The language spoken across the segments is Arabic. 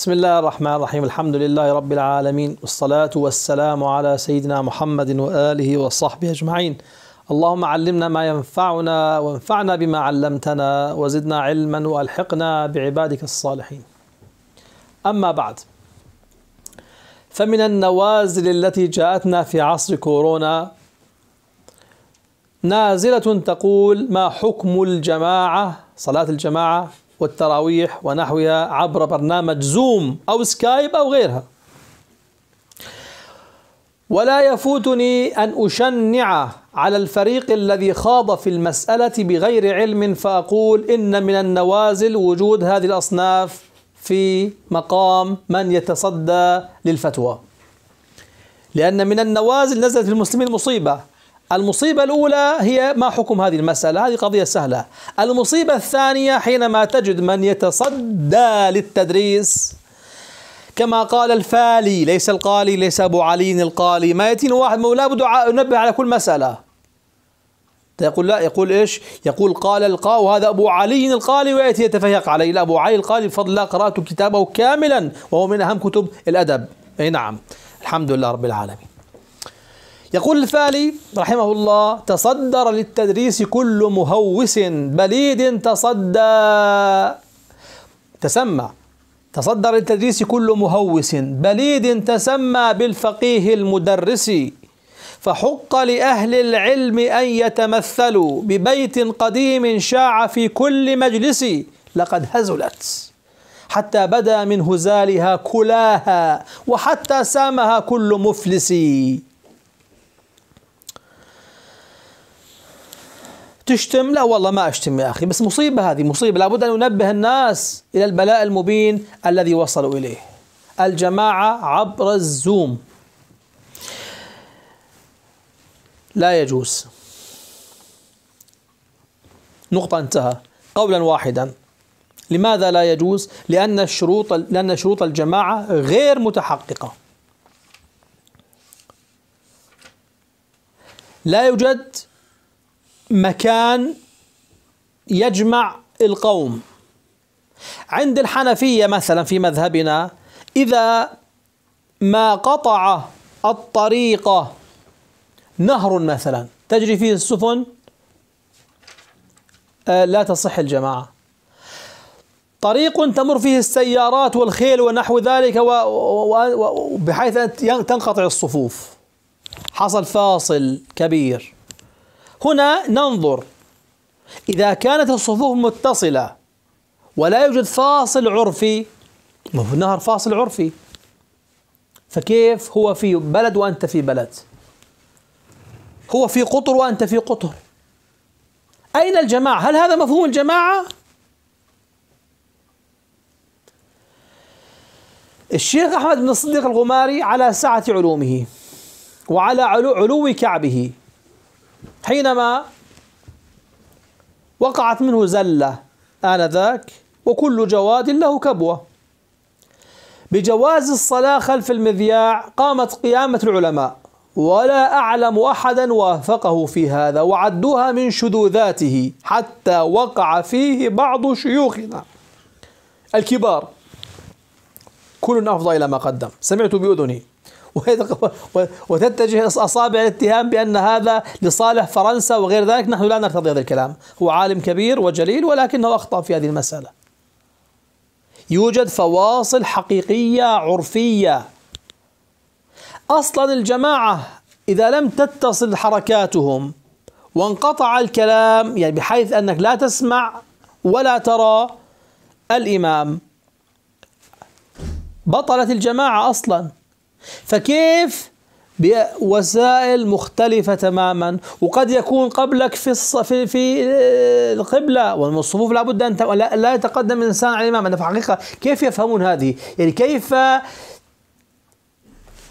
بسم الله الرحمن الرحيم الحمد لله رب العالمين والصلاة والسلام على سيدنا محمد وآله وصحبه أجمعين اللهم علمنا ما ينفعنا وانفعنا بما علمتنا وزدنا علما والحقنا بعبادك الصالحين أما بعد فمن النوازل التي جاءتنا في عصر كورونا نازلة تقول ما حكم الجماعة صلاة الجماعة والتراويح ونحوها عبر برنامج زوم أو سكايب أو غيرها ولا يفوتني أن أشنع على الفريق الذي خاض في المسألة بغير علم فأقول إن من النوازل وجود هذه الأصناف في مقام من يتصدى للفتوى لأن من النوازل نزلت في المسلمين مصيبة المصيبة الأولى هي ما حكم هذه المسألة هذه قضية سهلة المصيبة الثانية حينما تجد من يتصدى للتدريس كما قال الفالي ليس القالي ليس أبو علي القالي ما يأتينا واحد لا بد أنبه على كل مسألة يقول لا يقول إيش يقول قال القاء وهذا أبو علي القالي ويأتي يتفيق عليه لا أبو علي القالي بفضل الله قرأت كتابه كاملا وهو من أهم كتب الأدب أي نعم الحمد لله رب العالمين يقول الفالي رحمه الله تصدر للتدريس كل مهوس بليد تصدى تسمى تصدر للتدريس كل مهوس بليد تسمى بالفقيه المدرس فحق لأهل العلم أن يتمثلوا ببيت قديم شاع في كل مجلس لقد هزلت حتى بدا من هزالها كلاها وحتى سامها كل مفلس تشتم لا والله ما أشتم يا أخي بس مصيبة هذه مصيبة لابد أن ننبه الناس إلى البلاء المبين الذي وصلوا إليه الجماعة عبر الزوم لا يجوز نقطة انتهى قولا واحدا لماذا لا يجوز؟ لأن الشروط لأن شروط الجماعة غير متحققة لا يوجد مكان يجمع القوم عند الحنفية مثلا في مذهبنا إذا ما قطع الطريق نهر مثلا تجري فيه السفن آه، لا تصح الجماعة طريق تمر فيه السيارات والخيل ونحو ذلك بحيث تنقطع الصفوف حصل فاصل كبير هنا ننظر إذا كانت الصفوف متصلة ولا يوجد فاصل عرفي ما في النهر فاصل عرفي فكيف هو في بلد وأنت في بلد هو في قطر وأنت في قطر أين الجماعة هل هذا مفهوم الجماعة الشيخ أحمد بن الصديق الغماري على سعة علومه وعلى علو, علو كعبه حينما وقعت منه زلة آنذاك وكل جواد له كبوة بجواز الصلاة خلف المذياع قامت قيامة العلماء ولا أعلم أحدا وافقه في هذا وعدوها من شذوذاته حتى وقع فيه بعض شيوخنا الكبار كل أفضى إلى ما قدم سمعت بأذني وتتجه أصابع الاتهام بأن هذا لصالح فرنسا وغير ذلك نحن لا نرتضي هذا الكلام هو عالم كبير وجليل ولكنه أخطأ في هذه المسألة يوجد فواصل حقيقية عرفية أصلا الجماعة إذا لم تتصل حركاتهم وانقطع الكلام يعني بحيث أنك لا تسمع ولا ترى الإمام بطلت الجماعة أصلاً فكيف بوسائل مختلفة تماما وقد يكون قبلك في في, في آه، القبلة والصفوف لابد أن لا, لا يتقدم الإنسان على الإمام أنا في الحقيقة كيف يفهمون هذه يعني كيف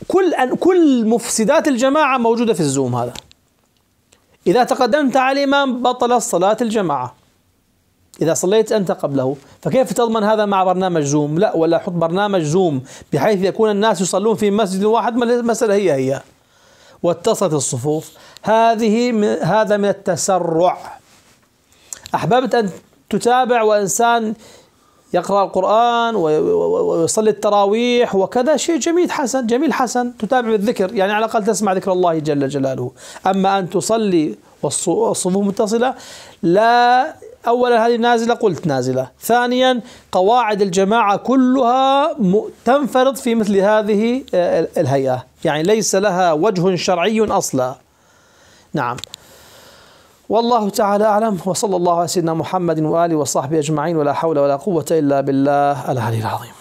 كل أن كل مفسدات الجماعة موجودة في الزوم هذا إذا تقدمت على الإمام بطل صلاة الجماعة إذا صليت أنت قبله فكيف تضمن هذا مع برنامج زوم لا ولا حط برنامج زوم بحيث يكون الناس يصلون في مسجد واحد المسألة هي هي واتصلت الصفوف هذه من هذا من التسرع أحببت أن تتابع وإنسان يقرأ القرآن ويصلي التراويح وكذا شيء جميل حسن جميل حسن تتابع بالذكر يعني على الأقل تسمع ذكر الله جل جلاله أما أن تصلي والصفوف متصلة لا أولا هذه نازلة قلت نازلة ثانيا قواعد الجماعة كلها تنفرض في مثل هذه آه، الهيئة يعني ليس لها وجه شرعي أصلا نعم والله تعالى أعلم وصلى الله على سيدنا محمد وآله وصحبه أجمعين ولا حول ولا قوة إلا بالله العلي العظيم